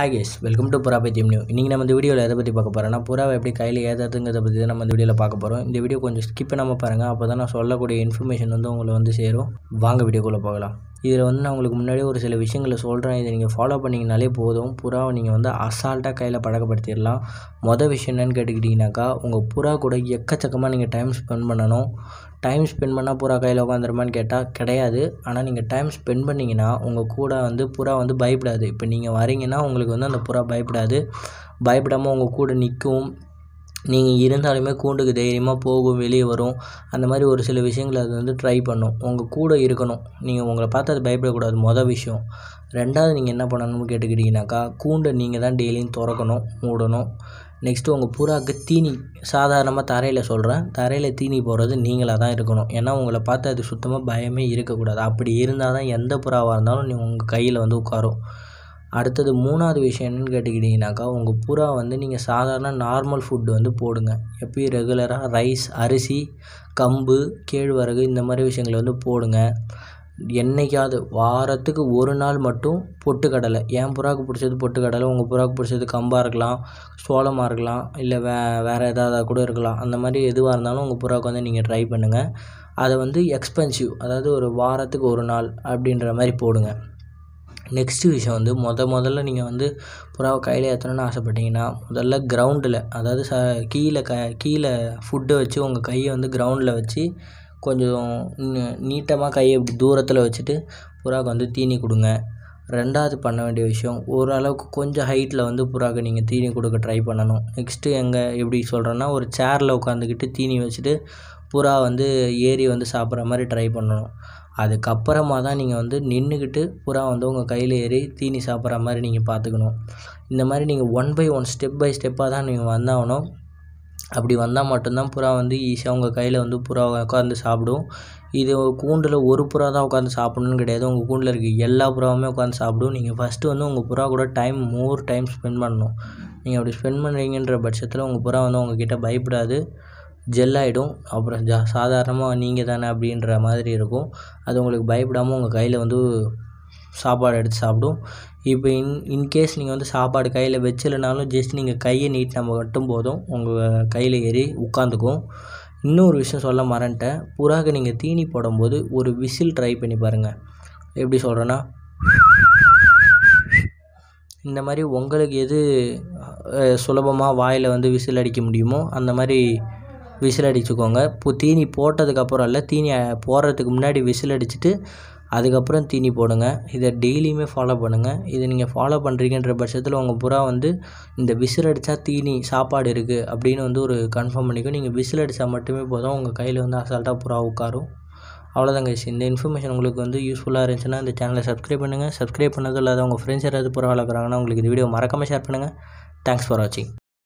hi guys welcome to புறா பைத்தியம் new இன்றைக்கி நம்ம இந்த வீடியோவில் எதை பற்றி பார்க்க போகிறோம்னா புறாவை எப்படி கையில் ஏதாதுங்கிறத பற்றி தான் நம்ம இந்த வீடியோவில் பார்க்க போகிறோம் இந்த வீடியோ கொஞ்சம் ஸ்கிப் பண்ணாமல் பாருங்கள் அப்போ தான் நான் சொல்லக்கூடிய இன்ஃபர்மேஷன் வந்து உங்களை வந்து சேரும் வாங்க வீடியோக்குள்ளே போகலாம் இதில் வந்து நான் உங்களுக்கு முன்னாடியே ஒரு சில விஷயங்களை சொல்கிறேன் இதை நீங்கள் ஃபாலோ பண்ணிங்கனாலே போதும் புறாவை நீங்கள் வந்து அசால்ட்டாக கையில் பழக்கப்படுத்திடலாம் மொதல் விஷயம் என்னென்னு கேட்டுக்கிட்டிங்கனாக்கா உங்கள் புறா கூட எக்கச்சக்கமாக நீங்கள் டைம் ஸ்பெண்ட் பண்ணணும் டைம் ஸ்பெண்ட் பண்ணால் புறா கையில் உட்காந்துருமான்னு கேட்டால் கிடையாது ஆனால் நீங்கள் டைம் ஸ்பெண்ட் பண்ணிங்கன்னா உங்கள் கூட வந்து புறா வந்து பயப்படாது இப்போ நீங்கள் வரீங்கன்னா உங்களுக்கு வந்து அந்த புறா பயப்படாது பயப்படாமல் உங்கள் கூட நிற்கும் நீங்கள் இருந்தாலுமே கூண்டுக்கு தைரியமாக போகும் வெளியே வரும் அந்த மாதிரி ஒரு சில விஷயங்களை அது வந்து ட்ரை பண்ணும் உங்கள் கூட இருக்கணும் நீங்கள் உங்களை பார்த்து அது பயப்படக்கூடாது மொதல் விஷயம் ரெண்டாவது நீங்கள் என்ன பண்ணணும்னு கேட்டுக்கிட்டீங்கனாக்கா கூண்டை நீங்கள் தான் டெய்லியும் திறக்கணும் மூடணும் நெக்ஸ்ட்டு உங்கள் புறாவுக்கு தீனி சாதாரணமாக தரையில் சொல்கிறேன் தரையில் தீனி போடுறது நீங்களாக தான் இருக்கணும் ஏன்னா உங்களை பார்த்து அது சுத்தமாக பயமே இருக்கக்கூடாது அப்படி இருந்தால் தான் எந்த புறாவாக இருந்தாலும் நீங்கள் உங்கள் கையில் வந்து உட்காரும் அடுத்தது மூணாவது விஷயம் என்னென்னு கேட்டுக்கிட்டிங்கனாக்கா உங்கள் புறா வந்து நீங்கள் சாதாரண நார்மல் ஃபுட்டு வந்து போடுங்க எப்பயும் ரெகுலராக ரைஸ் அரிசி கம்பு கேழ்வரகு இந்த மாதிரி விஷயங்களை வந்து போடுங்க என்றைக்காவது வாரத்துக்கு ஒரு நாள் மட்டும் பொட்டுக்கடலை என் புறாவுக்கு பிடிச்சது பொட்டுக்கடலை உங்கள் புறாவுக்கு பிடிச்சது கம்பாக இருக்கலாம் சோளமாக இருக்கலாம் இல்லை வே வேறு எதாவது கூட இருக்கலாம் அந்த மாதிரி எதுவாக இருந்தாலும் உங்கள் புறாவுக்கு வந்து நீங்கள் ட்ரை பண்ணுங்கள் அதை வந்து எக்ஸ்பென்சிவ் அதாவது ஒரு வாரத்துக்கு ஒரு நாள் அப்படின்ற மாதிரி போடுங்க நெக்ஸ்ட்டு விஷயம் வந்து முத முதல்ல நீங்கள் வந்து புறாவை கையில் ஏற்றணுன்னு ஆசைப்பட்டீங்கன்னா முதல்ல கிரவுண்டில் அதாவது ச கீழே க கீழே ஃபுட்டை வச்சு உங்கள் கையை வந்து கிரவுண்டில் வச்சு கொஞ்சம் நீட்டமாக கையை இப்படி தூரத்தில் வச்சுட்டு புறாவுக்கு வந்து தீனி கொடுங்க ரெண்டாவது பண்ண வேண்டிய விஷயம் ஓரளவுக்கு கொஞ்சம் ஹைட்டில் வந்து புறாவுக்கு நீங்கள் தீனி கொடுக்க ட்ரை பண்ணணும் நெக்ஸ்ட்டு எங்கே எப்படி சொல்கிறேன்னா ஒரு சேரில் உட்காந்துக்கிட்டு தீனி வச்சுட்டு புறா வந்து ஏறி வந்து சாப்பிட்ற மாதிரி ட்ரை பண்ணணும் அதுக்கப்புறமா தான் நீங்கள் வந்து நின்றுக்கிட்டு புறா வந்து உங்கள் கையில் ஏறி தீனி சாப்பிட்ற மாதிரி நீங்கள் பார்த்துக்கணும் இந்த மாதிரி நீங்கள் one by one step by ஸ்டெப்பாக தான் நீங்கள் வந்தாகணும் அப்படி வந்தால் மட்டும்தான் புறா வந்து ஈஸியாக உங்கள் கையில் வந்து புறா உட்காந்து சாப்பிடும் இது கூண்டில் ஒரு புறா தான் உட்காந்து சாப்பிடணும்னு கிடையாது உங்கள் கூண்டில் இருக்க எல்லா புறாவுமே உட்காந்து சாப்பிடும் நீங்கள் ஃபஸ்ட்டு வந்து உங்கள் புறா கூட டைம் மோர் டைம் ஸ்பெண்ட் பண்ணணும் நீங்கள் அப்படி ஸ்பெண்ட் பண்ணுறீங்கன்ற பட்சத்தில் உங்கள் புறா வந்து கிட்டே பயப்படாது ஜெல்லாகிடும் அப்புறம் ஜா சாதாரணமாக நீங்கள் தானே அப்படின்ற மாதிரி இருக்கும் அது உங்களுக்கு பயப்படாமல் உங்கள் கையில் வந்து சாப்பாடு எடுத்து சாப்பிடும் இப்போ இன் இன்கேஸ் நீங்கள் வந்து சாப்பாடு கையில் வச்சிலனாலும் ஜஸ்ட் நீங்கள் கையை நம்ம மட்டும் போதும் உங்கள் கையில் ஏறி உட்காந்துக்கும் இன்னொரு விஷயம் சொல்ல மறன்ட்டேன் புறாக நீங்கள் தீனி போடும்போது ஒரு விசில் ட்ரை பண்ணி பாருங்கள் எப்படி சொல்கிறேன்னா இந்த மாதிரி உங்களுக்கு எது சுலபமாக வாயில் வந்து விசில் அடிக்க முடியுமோ அந்த மாதிரி விசில் அடிச்சுக்கோங்க இப்போ தீனி போட்டதுக்கப்புறம் இல்லை தீனி போடுறதுக்கு முன்னாடி விசில் அடிச்சுட்டு அதுக்கப்புறம் தீனி போடுங்க இதை டெய்லியுமே ஃபாலோ பண்ணுங்கள் இதை நீங்கள் ஃபாலோ பண்ணுறீங்கன்ற பட்சத்தில் உங்கள் புறா வந்து இந்த விசில் அடித்தா தீனி சாப்பாடு இருக்குது அப்படின்னு வந்து ஒரு கன்ஃபார்ம் பண்ணிக்கும் நீங்கள் விசில் அடித்தா மட்டுமே போதும் உங்கள் கையில் வந்து அசால்ட்டாக புறா உட்காரும் அவ்வளோதாங்க இந்த இன்ஃபர்மேஷன் உங்களுக்கு வந்து யூஸ்ஃபுல்லாக இருந்துச்சுன்னா இந்த சேனலை சப்ஸ்கிரைப் பண்ணுங்கள் சப்ஸ்கிரைப் பண்ணதும் இல்லாத உங்கள் ஃப்ரெண்ட்ஸ் யாராவது புறா வளர்க்குறாங்கன்னா உங்களுக்கு இந்த வீடியோ மறக்காமல் ஷேர் பண்ணுங்கள் தேங்க்ஸ் ஃபார் வாட்சிங்